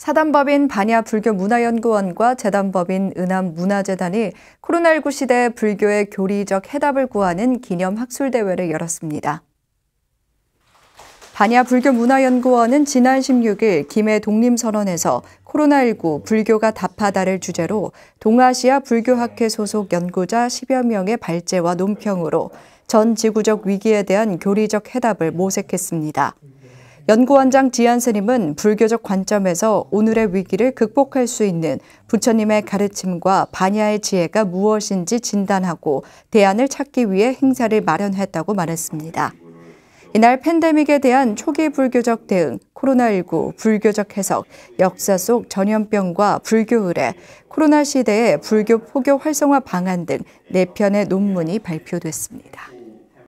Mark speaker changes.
Speaker 1: 사단법인 반야 불교 문화연구원과 재단법인 은암 문화재단이 코로나19 시대 불교의 교리적 해답을 구하는 기념 학술 대회를 열었습니다. 반야 불교 문화연구원은 지난 16일 김해 독립선언에서 코로나19 불교가 답하다를 주제로 동아시아 불교학회 소속 연구자 10여 명의 발제와 논평으로 전 지구적 위기에 대한 교리적 해답을 모색했습니다. 연구원장 지한스님은 불교적 관점에서 오늘의 위기를 극복할 수 있는 부처님의 가르침과 반야의 지혜가 무엇인지 진단하고 대안을 찾기 위해 행사를 마련했다고 말했습니다. 이날 팬데믹에 대한 초기 불교적 대응, 코로나19 불교적 해석, 역사 속 전염병과 불교 의례, 코로나 시대의 불교 포교 활성화 방안 등 4편의 논문이 발표됐습니다.